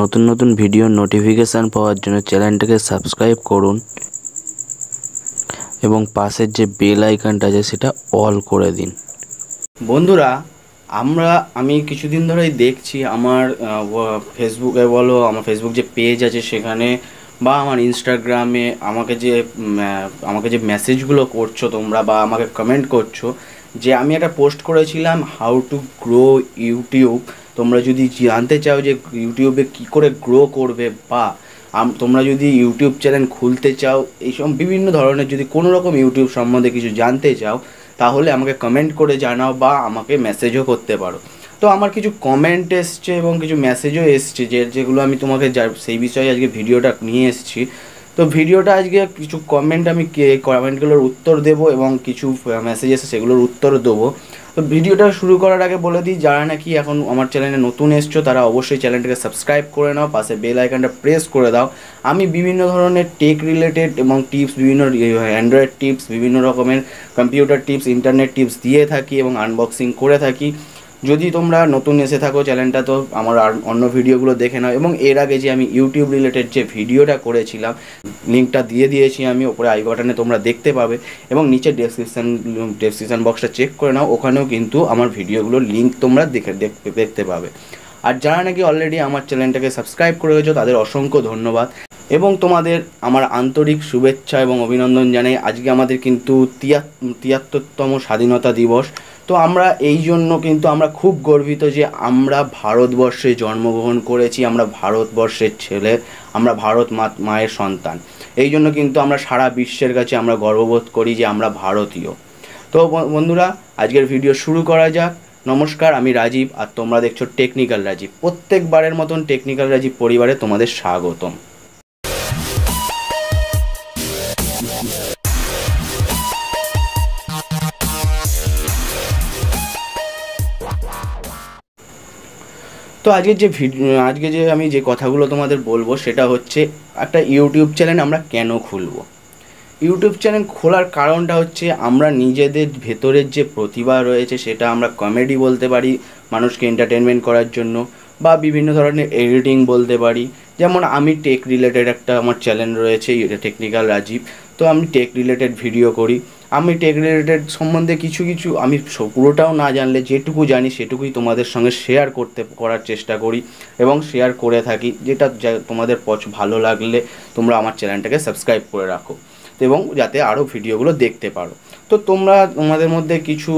নতুন নতুন video notification পাওয়ার জন্য চ্যানেলটাকে সাবস্ক্রাইব করুন এবং পাশের যে বেল আইকনটা আছে সেটা অল করে দিন বন্ধুরা আমরা আমি কিছুদিন ধরেই দেখছি আমার ফেসবুকে বলো আমার ফেসবুক যে পেজ আছে সেখানে বা আমার ইনস্টাগ্রামে আমাকে যে আমাকে যে মেসেজগুলো করছো তোমরা বা আমাকে কমেন্ট করছো যে আমি একটা পোস্ট করেছিলাম হাউ টু গ্রো ইউটিউব তোমরা যদি জানতে চাও যে ইউটিউবে কি করে গ্রো করবে বা তোমরা যদি ইউটিউব চ্যানেল খুলতে চাও এইসব বিভিন্ন ধরনের যদি কোনো রকম ইউটিউব সম্বন্ধে কিছু জানতে চাও তাহলে আমাকে কমেন্ট করে জানাও বা আমাকে মেসেজও করতে পারো তো আমার কিছু কমেন্ট এসছে এবং কিছু মেসেজও এসছে যে যেগুলো আমি তোমাকে যা সেই বিষয়ে আজকে ভিডিওটা নিয়ে এসেছি তো ভিডিওটা আজকে কিছু কমেন্ট আমি কমেন্টগুলোর উত্তর দেবো এবং কিছু মেসেজ এসে সেগুলোর উত্তর দেবো তো ভিডিওটা শুরু করার আগে বলে দিই যারা নাকি এখন আমার চ্যানেলে নতুন এসছো তারা অবশ্যই চ্যানেলটাকে সাবস্ক্রাইব করে নাও পাশে বেল আইকনটা প্রেস করে দাও আমি বিভিন্ন ধরনের টেক রিলেটেড এবং টিপস বিভিন্ন অ্যান্ড্রয়েড টিপস বিভিন্ন রকমের কম্পিউটার টিপস ইন্টারনেট টিপস দিয়ে থাকি এবং আনবক্সিং করে থাকি যদি তোমরা নতুন এসে থাকো চ্যানেলটা তো আমার আর অন্য ভিডিওগুলো দেখে নাও এবং এর আগে যে আমি ইউটিউব রিলেটেড যে ভিডিওটা করেছিলাম লিঙ্কটা দিয়ে দিয়েছি আমি ওপরে আই বাটনে তোমরা দেখতে পাবে এবং নিচে ডেসক্রিপশান ডেসক্রিপশান বক্সটা চেক করে নাও ওখানেও কিন্তু আমার ভিডিওগুলোর লিঙ্ক তোমরা দেখে দেখতে পাবে আর যারা নাকি অলরেডি আমার চ্যানেলটাকে সাবস্ক্রাইব করে গেছো তাদের অসংখ্য ধন্যবাদ এবং তোমাদের আমার আন্তরিক শুভেচ্ছা এবং অভিনন্দন জানাই আজকে আমাদের কিন্তু তিয়াত্তরতম স্বাধীনতা দিবস তো আমরা এই জন্য কিন্তু আমরা খুব গর্বিত যে আমরা ভারতবর্ষে জন্মগ্রহণ করেছি আমরা ভারতবর্ষের ছেলে আমরা ভারত মা মায়ের সন্তান এই জন্য কিন্তু আমরা সারা বিশ্বের কাছে আমরা গর্ববোধ করি যে আমরা ভারতীয় তো বন্ধুরা আজকের ভিডিও শুরু করা যাক নমস্কার আমি রাজীব আর তোমরা দেখছো টেকনিক্যাল রাজীব প্রত্যেকবারের মতন টেকনিক্যাল রাজীব পরিবারে তোমাদের স্বাগতম তো আজকে যে আজকে যে আমি যে কথাগুলো তোমাদের বলবো সেটা হচ্ছে একটা ইউটিউব চ্যানেল আমরা কেন খুলবো ইউটিউব চ্যানেল খোলার কারণটা হচ্ছে আমরা নিজেদের ভেতরের যে প্রতিভা রয়েছে সেটা আমরা কমেডি বলতে পারি মানুষকে এন্টারটেনমেন্ট করার জন্য বা বিভিন্ন ধরনের এডিটিং বলতে পারি যেমন আমি টেক রিলেটেড একটা আমার চ্যানেল রয়েছে টেকনিক্যাল রাজীব তো আমি টেক রিলেটেড ভিডিও করি আমি টেক রিলেটেড সম্বন্ধে কিছু কিছু আমি পুরোটাও না জানলে যেটুকু জানি সেটুকুই তোমাদের সঙ্গে শেয়ার করতে করার চেষ্টা করি এবং শেয়ার করে থাকি যেটা তোমাদের পছ ভালো লাগলে তোমরা আমার চ্যানেলটাকে সাবস্ক্রাইব করে রাখো এবং যাতে আরও ভিডিওগুলো দেখতে পারো তো তোমরা তোমাদের মধ্যে কিছু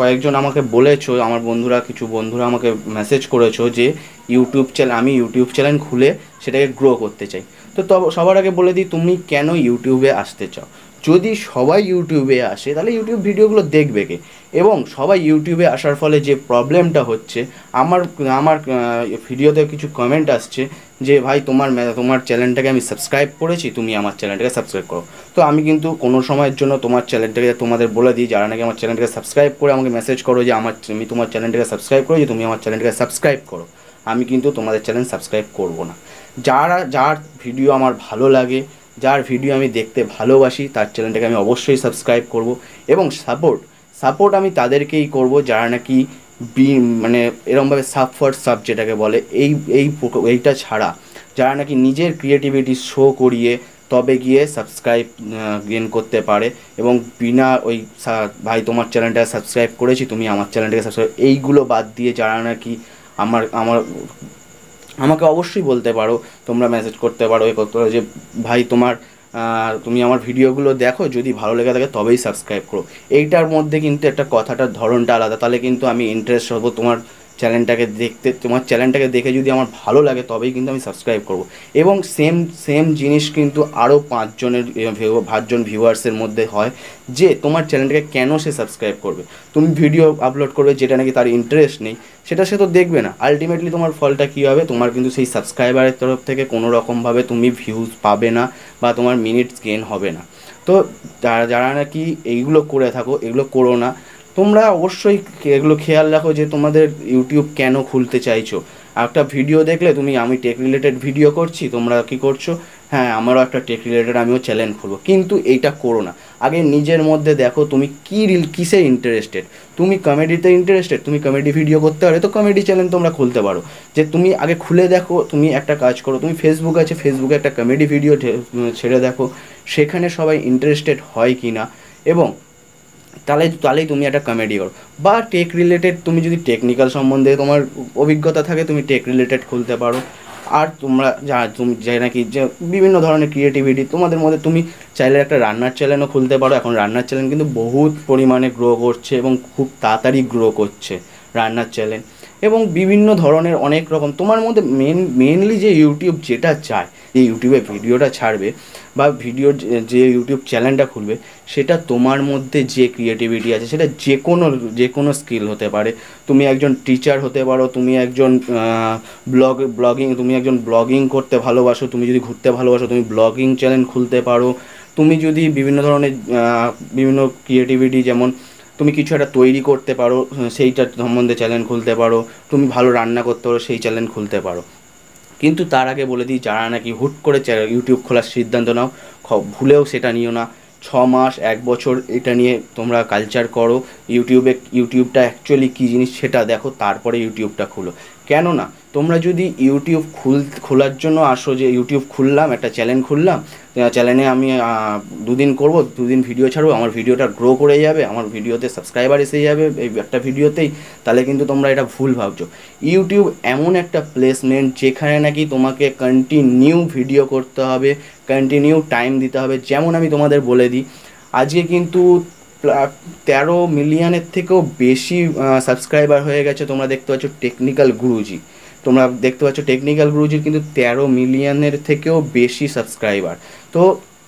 কয়েকজন আমাকে বলেছো আমার বন্ধুরা কিছু বন্ধুরা আমাকে মেসেজ করেছো যে ইউটিউব চ্যানেল আমি ইউটিউব চ্যানেল খুলে সেটাকে গ্রো করতে চাই তো সবার আগে বলে দিই তুমি কেন ইউটিউবে আসতে চাও যদি সবাই ইউটিউবে আসে তাহলে ইউটিউব ভিডিওগুলো দেখবে কে এবং সবাই ইউটিউবে আসার ফলে যে প্রবলেমটা হচ্ছে আমার আমার ভিডিওতে কিছু কমেন্ট আসছে যে ভাই তোমার তোমার চ্যানেলটাকে আমি সাবস্ক্রাইব করেছি তুমি আমার চ্যানেলটাকে সাবস্ক্রাইব করো তো আমি কিন্তু কোনো সময়ের জন্য তোমার চ্যানেলটাকে তোমাদের বলে দিই যারা নাকি আমার চ্যানেলটাকে সাবস্ক্রাইব করে আমাকে মেসেজ করো যে আমার তুমি তোমার চ্যানেলটাকে সাবস্ক্রাইব করো যে তুমি আমার চ্যানেলটাকে সাবস্ক্রাইব করো আমি কিন্তু তোমাদের চ্যানেল সাবস্ক্রাইব করব না যারা যার ভিডিও আমার ভালো লাগে যার ভিডিও আমি দেখতে ভালোবাসি তার চ্যানেলটাকে আমি অবশ্যই সাবস্ক্রাইব করব এবং সাপোর্ট সাপোর্ট আমি তাদেরকেই করব যারা নাকি বি মানে এরমভাবে সাব ফর সাব যেটাকে বলে এই এই এইটা ছাড়া যারা নাকি নিজের ক্রিয়েটিভিটি শো করিয়ে তবে গিয়ে সাবস্ক্রাইব গেন করতে পারে এবং বিনা ওই ভাই তোমার চ্যানেলটা সাবস্ক্রাইব করেছি তুমি আমার চ্যানেলটাকে সাবস্ক্রাইব এইগুলো বাদ দিয়ে যারা নাকি আমার আমার আমাকে অবশ্যই বলতে পারো তোমরা মেসেজ করতে পারো এ করতে পারো যে ভাই তোমার তুমি আমার ভিডিওগুলো দেখো যদি ভালো লেগে থাকে তবেই সাবস্ক্রাইব করো এইটার মধ্যে কিন্তু একটা কথাটার ধরনটা আলাদা তাহলে কিন্তু আমি ইন্টারেস্ট হবো তোমার চ্যানেলটাকে দেখতে তোমার চ্যানেলটাকে দেখে যদি আমার ভালো লাগে তবেই কিন্তু আমি সাবস্ক্রাইব করব এবং সেম সেম জিনিস কিন্তু আরও পাঁচজনের পাঁচজন ভিউয়ার্সের মধ্যে হয় যে তোমার চ্যানেলটাকে কেন সে সাবস্ক্রাইব করবে তুমি ভিডিও আপলোড করবে যেটা নাকি তার ইন্টারেস্ট নেই সেটা সে তো দেখবে না আলটিমেটলি তোমার ফলটা কী হবে তোমার কিন্তু সেই সাবস্ক্রাইবারের তরফ থেকে কোনো রকমভাবে তুমি ভিউজ পাবে না বা তোমার মিনিটস গেন হবে না তো যারা যারা নাকি এইগুলো করে থাকো এগুলো করো না তোমরা অবশ্যই এগুলো খেয়াল রাখো যে তোমাদের ইউটিউব কেন খুলতে চাইছো একটা ভিডিও দেখলে তুমি আমি টেক রিলেটেড ভিডিও করছি তোমরা কি করছো হ্যাঁ আমারও একটা টেক রিলেটেড আমিও চ্যানেল খুলবো কিন্তু এইটা করো না আগে নিজের মধ্যে দেখো তুমি কী রিল কিসে ইন্টারেস্টেড তুমি কমেডিতে ইন্টারেস্টেড তুমি কমেডি ভিডিও করতে পারো তো কমেডি চ্যানেল তোমরা খুলতে পারো যে তুমি আগে খুলে দেখো তুমি একটা কাজ করো তুমি ফেসবুক আছে ফেসবুকে একটা কমেডি ভিডিও ছেড়ে দেখো সেখানে সবাই ইন্টারেস্টেড হয় কি না এবং তাহলে তাহলেই তুমি একটা কমেডি করো বা টেক রিলেটেড তুমি যদি টেকনিক্যাল সম্বন্ধে তোমার অভিজ্ঞতা থাকে তুমি টেক রিলেটেড খুলতে পারো আর তোমরা যা তুমি যে নাকি যে বিভিন্ন ধরনের ক্রিয়েটিভিটি তোমাদের মধ্যে তুমি চাইলে একটা রান্নার চ্যানেলও খুলতে পারো এখন রান্নার চ্যানেল কিন্তু বহুত পরিমাণে গ্রো করছে এবং খুব তাড়াতাড়ি গ্রো করছে রান্নার চ্যানেল এবং বিভিন্ন ধরনের অনেক রকম তোমার মধ্যে মেন মেনলি যে ইউটিউব যেটা চায় যে ইউটিউবে ভিডিওটা ছাড়বে বা ভিডিওর যে ইউটিউব চ্যানেলটা খুলবে সেটা তোমার মধ্যে যে ক্রিয়েটিভিটি আছে সেটা যে কোনো যে কোনো স্কিল হতে পারে তুমি একজন টিচার হতে পারো তুমি একজন ব্লগ ব্লগিং তুমি একজন ব্লগিং করতে ভালোবাসো তুমি যদি ঘুরতে ভালোবাসো তুমি ব্লগিং চ্যানেল খুলতে পারো তুমি যদি বিভিন্ন ধরনের বিভিন্ন ক্রিয়েটিভিটি যেমন তুমি কিছু একটা তৈরি করতে পারো সেইটার সম্বন্ধে চ্যানেল খুলতে পারো তুমি ভালো রান্না করতে পারো সেই চ্যানেল খুলতে পারো কিন্তু তার আগে বলে দিই যারা নাকি হুট করে ইউটিউব খোলার সিদ্ধান্ত নাও ভুলেও সেটা নিও না ছ মাস এক বছর এটা নিয়ে তোমরা কালচার করো ইউটিউবে ইউটিউবটা অ্যাকচুয়ালি কী জিনিস সেটা দেখো তারপরে ইউটিউবটা খুলো কেননা তোমরা যদি ইউটিউব খুল খোলার জন্য আসো যে ইউটিউব খুললাম একটা চ্যানেল খুললাম চ্যানেলে আমি দুদিন করব দুদিন ভিডিও ছাড়বো আমার ভিডিওটা গ্রো করে যাবে আমার ভিডিওতে সাবস্ক্রাইবার এসে যাবে এই একটা ভিডিওতেই তাহলে কিন্তু তোমরা এটা ভুল ভাবছো ইউটিউব এমন একটা প্লেসমেন্ট যেখানে নাকি তোমাকে কন্টিনিউ ভিডিও করতে হবে কন্টিনিউ টাইম দিতে হবে যেমন আমি তোমাদের বলে দিই আজকে কিন্তু তেরো মিলিয়নের থেকেও বেশি সাবস্ক্রাইবার হয়ে গেছে তোমরা দেখতে পাচ্ছ টেকনিক্যাল গুরুজি তোমরা দেখতে পাচ্ছ টেকনিক্যাল গুরুজির কিন্তু তেরো মিলিয়নের থেকেও বেশি সাবস্ক্রাইবার তো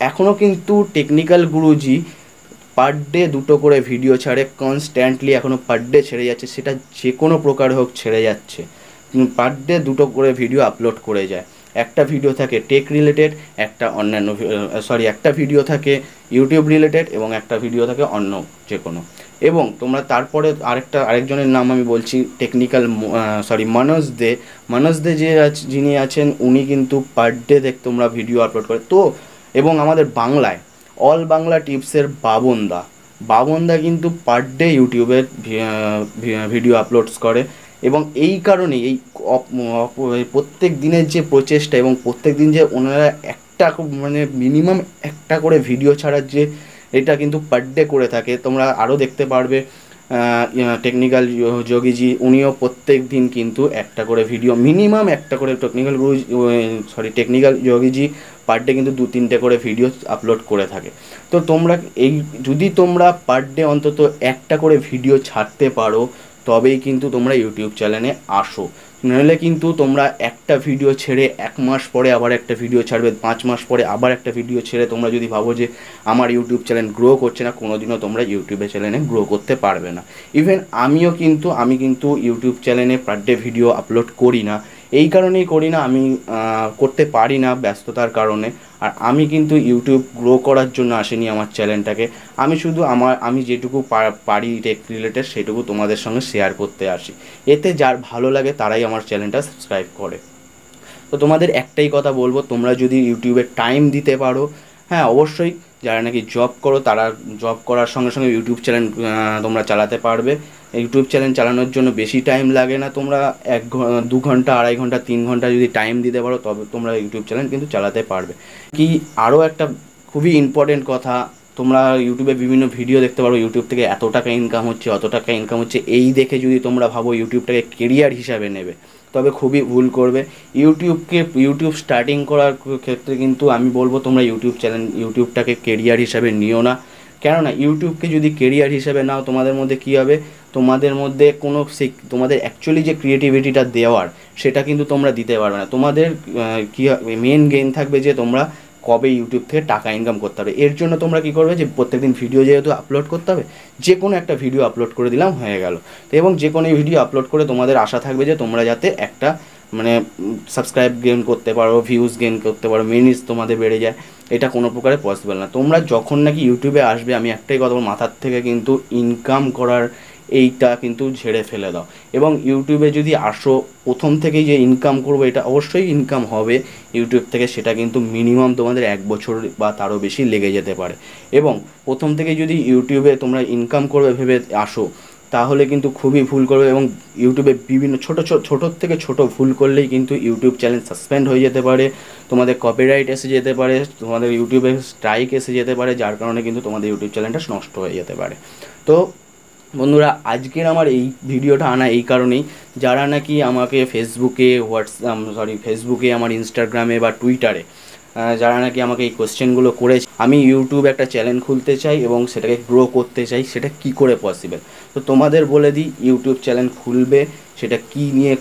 এখনও কিন্তু টেকনিক্যাল গুরুজি পার ডে দুটো করে ভিডিও ছাড়ে কনস্ট্যান্টলি এখনও পার ডে ছেড়ে যাচ্ছে সেটা যে কোনো প্রকার হোক ছেড়ে যাচ্ছে পার ডে দুটো করে ভিডিও আপলোড করে যায় একটা ভিডিও থাকে টেক রিলেটেড একটা অন্যান্য সরি একটা ভিডিও থাকে ইউটিউব রিলেটেড এবং একটা ভিডিও থাকে অন্য যে কোনো এবং তোমরা তারপরে আরেকটা আরেকজনের নাম আমি বলছি টেকনিক্যাল সরি মানস দে মানস দে যে যিনি আছেন উনি কিন্তু পার ডে দেখ তোমরা ভিডিও আপলোড করে তো এবং আমাদের বাংলায় অল বাংলা টিপসের বাবনদা বাবনদা কিন্তু পার ডে ইউটিউবের ভিডিও আপলোডস করে এবং এই কারণে এই প্রত্যেক দিনের যে প্রচেষ্টা এবং প্রত্যেক দিন যে ওনারা একটা মানে মিনিমাম একটা করে ভিডিও ছাড়ার যে এটা কিন্তু পার ডে করে থাকে তোমরা আরও দেখতে পারবে টেকনিক্যাল যোগীজি উনিও প্রত্যেক দিন কিন্তু একটা করে ভিডিও মিনিমাম একটা করে টেকনিক্যাল গুরু সরি ইয়ে, টেকনিক্যাল যোগীজি পার ডে কিন্তু দু তিনটে করে ভিডিও আপলোড করে থাকে তো তোমরা এই যদি তোমরা পার ডে অন্তত একটা করে ভিডিও ছাড়তে পারো তবেই কিন্তু তোমরা ইউটিউব চ্যানেলে আসো নাহলে কিন্তু তোমরা একটা ভিডিও ছেড়ে এক মাস পরে আবার একটা ভিডিও ছাড়বে পাঁচ মাস পরে আবার একটা ভিডিও ছেড়ে তোমরা যদি ভাবো যে আমার ইউটিউব চ্যানেল গ্রো করছে না কোনোদিনও তোমরা ইউটিউবে চ্যানেলে গ্রো করতে পারবে না ইভেন আমিও কিন্তু আমি কিন্তু ইউটিউব চ্যানেলে পার ডে ভিডিও আপলোড করি না এই কারণেই করি না আমি করতে পারি না ব্যস্ততার কারণে আর আমি কিন্তু ইউটিউব গ্রো করার জন্য আসেনি আমার চ্যানেলটাকে আমি শুধু আমার আমি যেটুকু পারি টেক রিলেটেড সেটুকু তোমাদের সঙ্গে শেয়ার করতে আসি এতে যার ভালো লাগে তারাই আমার চ্যানেলটা সাবস্ক্রাইব করে তো তোমাদের একটাই কথা বলবো তোমরা যদি ইউটিউবে টাইম দিতে পারো হ্যাঁ অবশ্যই যারা নাকি জব করো তারা জব করার সঙ্গে সঙ্গে ইউটিউব চ্যানেল তোমরা চালাতে পারবে ইউটিউব চ্যানেল চালানোর জন্য বেশি টাইম লাগে না তোমরা এক দু ঘন্টা আড়াই ঘন্টা তিন ঘন্টা যদি টাইম দিতে পারো তবে তোমরা ইউটিউব চ্যানেল কিন্তু চালাতে পারবে কি আরও একটা খুবই ইম্পর্টেন্ট কথা তোমরা ইউটিউবে বিভিন্ন ভিডিও দেখতে পারো ইউটিউব থেকে এত টাকা ইনকাম হচ্ছে অত টাকা ইনকাম হচ্ছে এই দেখে যদি তোমরা ভাবো ইউটিউবটাকে কেরিয়ার হিসাবে নেবে তবে খুবই ভুল করবে ইউটিউবকে ইউটিউব স্টার্টিং করার ক্ষেত্রে কিন্তু আমি বলবো তোমরা ইউটিউব চ্যানেল ইউটিউবটাকে কেরিয়ার হিসাবে নিও না কেননা ইউটিউবকে যদি কেরিয়ার হিসেবে নাও তোমাদের মধ্যে কী হবে তোমাদের মধ্যে কোনো তোমাদের অ্যাকচুয়ালি যে ক্রিয়েটিভিটিটা দেওয়ার সেটা কিন্তু তোমরা দিতে পারবে না তোমাদের কী মেন গেইন থাকবে যে তোমরা কবে ইউটিউব থেকে টাকা ইনকাম করতে হবে এর জন্য তোমরা কী করবে যে প্রত্যেকদিন ভিডিও যেহেতু আপলোড করতে হবে যে কোনো একটা ভিডিও আপলোড করে দিলাম হয়ে গেল তো এবং যে কোনো ভিডিও আপলোড করে তোমাদের আশা থাকবে যে তোমরা যাতে একটা মানে সাবস্ক্রাইব গেন করতে পারো ভিউজ গেন করতে পারো মিনিটস তোমাদের বেড়ে যায় এটা কোনো প্রকারে পসিবল না তোমরা যখন নাকি ইউটিউবে আসবে আমি একটাই কথা মাথার থেকে কিন্তু ইনকাম করার এইটা কিন্তু ঝেড়ে ফেলে দাও এবং ইউটিউবে যদি আসো প্রথম থেকেই যে ইনকাম করবো এটা অবশ্যই ইনকাম হবে ইউটিউব থেকে সেটা কিন্তু মিনিমাম তোমাদের এক বছর বা তারও বেশি লেগে যেতে পারে এবং প্রথম থেকে যদি ইউটিউবে তোমরা ইনকাম করবে ভেবে আসো তাহলে কিন্তু খুবই ভুল করবে এবং ইউটিউবে বিভিন্ন ছোটো ছোটোর থেকে ছোট ভুল করলেই কিন্তু ইউটিউব চ্যানেল সাসপেন্ড হয়ে যেতে পারে তোমাদের কপিরাইট এসে যেতে পারে তোমাদের ইউটিউবে স্ট্রাইক এসে যেতে পারে যার কারণে কিন্তু তোমাদের ইউটিউব চ্যানেলটা নষ্ট হয়ে যেতে পারে তো বন্ধুরা আজকের আমার এই ভিডিওটা আনা এই কারণেই যারা নাকি আমাকে ফেসবুকে হোয়াটসঅ্যাপ সরি ফেসবুকে আমার ইনস্টাগ্রামে বা টুইটারে যারা নাকি আমাকে এই কোশ্চেনগুলো করেছে আমি ইউটিউব একটা চ্যানেল খুলতে চাই এবং সেটাকে গ্রো করতে চাই সেটা কি করে পসিবল তো তোমাদের বলে দিই ইউটিউব চ্যানেল খুলবে সেটা কি নিয়ে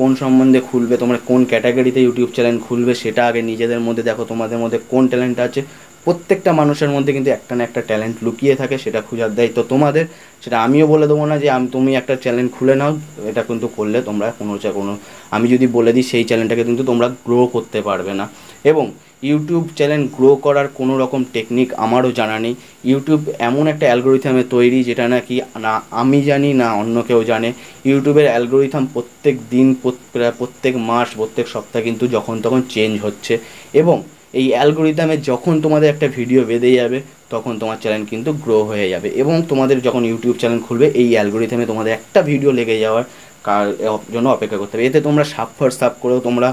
কোন সম্বন্ধে খুলবে তোমরা কোন ক্যাটাগরিতে ইউটিউব চ্যানেল খুলবে সেটা আগে নিজেদের মধ্যে দেখো তোমাদের মধ্যে কোন ট্যালেন্ট আছে প্রত্যেকটা মানুষের মধ্যে কিন্তু একটা না একটা ট্যালেন্ট লুকিয়ে থাকে সেটা খোঁজার দায়িত্ব তোমাদের সেটা আমিও বলে দেবো না যে আমি তুমি একটা চ্যানেল খুলে নাও এটা কিন্তু করলে তোমরা কোনো কোনো আমি যদি বলে দিই সেই চ্যানেলটাকে কিন্তু তোমরা গ্রো করতে পারবে না এবং ইউটিউব চ্যানেল গ্রো করার কোনো রকম টেকনিক আমারও জানা নেই ইউটিউব এমন একটা অ্যালগোরিথমে তৈরি যেটা নাকি না আমি জানি না অন্য কেউ জানে ইউটিউবের অ্যালগোরিথাম প্রত্যেক দিন প্রত্যেক মাস প্রত্যেক সপ্তাহ কিন্তু যখন তখন চেঞ্জ হচ্ছে এবং এই অ্যালগোরিথামে যখন তোমাদের একটা ভিডিও বেঁধে যাবে তখন তোমার চ্যানেল কিন্তু গ্রো হয়ে যাবে এবং তোমাদের যখন ইউটিউব চ্যানেল খুলবে এই অ্যালগোরিথমে তোমাদের একটা ভিডিও লেগে যাওয়ার জন্য অপেক্ষা করতে হবে এতে তোমরা সাব সাফ করেও তোমরা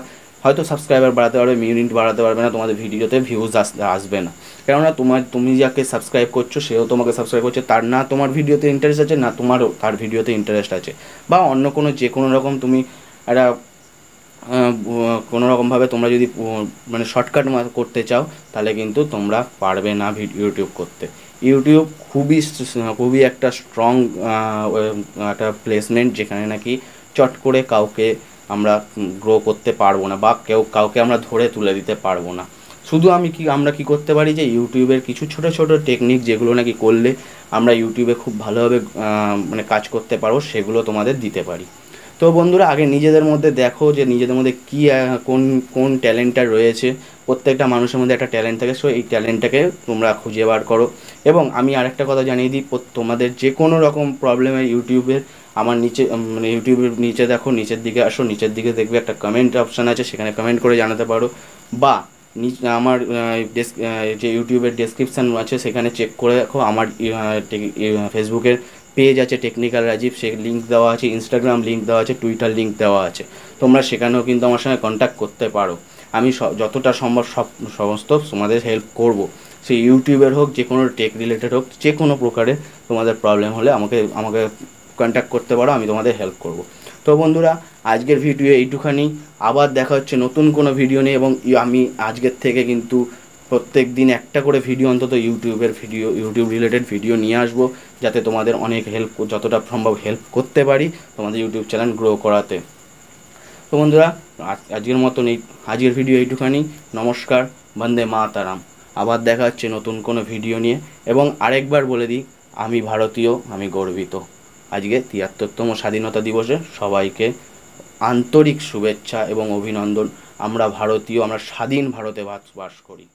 হয়তো সাবস্ক্রাইবার বাড়াতে পারবে মিউনিট বাড়াতে পারবে না তোমাদের ভিডিওতে ভিউজ আসবে না কেননা তোমার তুমি যাকে সাবস্ক্রাইব করছো সেও তোমাকে সাবস্ক্রাইব করছে তার না তোমার ভিডিওতে ইন্টারেস্ট আছে না তোমারও তার ভিডিওতে ইন্টারেস্ট আছে বা অন্য কোনো যে কোনো রকম তুমি একটা কোনো রকমভাবে তোমরা যদি মানে শর্টকাট করতে চাও তাহলে কিন্তু তোমরা পারবে না ভিডিও ইউটিউব করতে ইউটিউব খুবই খুবই একটা স্ট্রং একটা প্লেসমেন্ট যেখানে নাকি চট করে কাউকে আমরা গ্রো করতে পারবো না বা কেউ কাউকে আমরা ধরে তুলে দিতে পারবো না শুধু আমি কি আমরা কি করতে পারি যে ইউটিউবের কিছু ছোট ছোট টেকনিক যেগুলো নাকি করলে আমরা ইউটিউবে খুব ভালোভাবে মানে কাজ করতে পারবো সেগুলো তোমাদের দিতে পারি তো বন্ধুরা আগে নিজেদের মধ্যে দেখো যে নিজেদের মধ্যে কী কোন কোন ট্যালেন্টটা রয়েছে প্রত্যেকটা মানুষের মধ্যে একটা ট্যালেন্ট থাকে সো এই ট্যালেন্টটাকে তোমরা খুঁজে বার করো এবং আমি আরেকটা কথা জানিয়ে দিই তোমাদের যে কোনো রকম প্রবলেমে ইউটিউবের আমার নিচে মানে ইউটিউবের নিচে দেখো নিচের দিকে আসো নিচের দিকে দেখবে একটা কমেন্ট অপশান আছে সেখানে কমেন্ট করে জানাতে পারো বা আমার ডেস্ক যে ইউটিউবের ডেসক্রিপশান আছে সেখানে চেক করে দেখো আমার ফেসবুকের পেজ আছে টেকনিক্যাল রাজীব সে লিঙ্ক দেওয়া আছে ইনস্টাগ্রাম লিঙ্ক দেওয়া আছে টুইটার লিঙ্ক দেওয়া আছে তোমরা সেখানেও কিন্তু আমার সঙ্গে কন্ট্যাক্ট করতে পারো আমি যতটা সম্ভব সব সমস্ত তোমাদের হেল্প করব সে ইউটিউবের হোক যে কোনো টেক রিলেটেড হোক যে কোনো প্রকারের তোমাদের প্রবলেম হলে আমাকে আমাকে কন্ট্যাক্ট করতে পারো আমি তোমাদের হেল্প করব তো বন্ধুরা আজকের ভিডিও এইটুখানি আবার দেখা হচ্ছে নতুন কোনো ভিডিও নিয়ে এবং আমি আজকের থেকে কিন্তু প্রত্যেক দিন একটা করে ভিডিও অন্তত ইউটিউবের ভিডিও ইউটিউব রিলেটেড ভিডিও নিয়ে আসবো যাতে তোমাদের অনেক হেল্প যতটা সম্ভব হেল্প করতে পারি তোমাদের ইউটিউব চ্যানেল গ্রো করাতে তো বন্ধুরা আজকের মতন এই আজকের ভিডিও এইটুখানি নমস্কার বন্দে মাতারাম আবার দেখা হচ্ছে নতুন কোনো ভিডিও নিয়ে এবং আরেকবার বলে দিই আমি ভারতীয় আমি গর্বিত আজকে তিয়াত্তরতম স্বাধীনতা দিবসে সবাইকে আন্তরিক শুভেচ্ছা এবং অভিনন্দন আমরা ভারতীয় আমরা স্বাধীন ভারতে বাস করি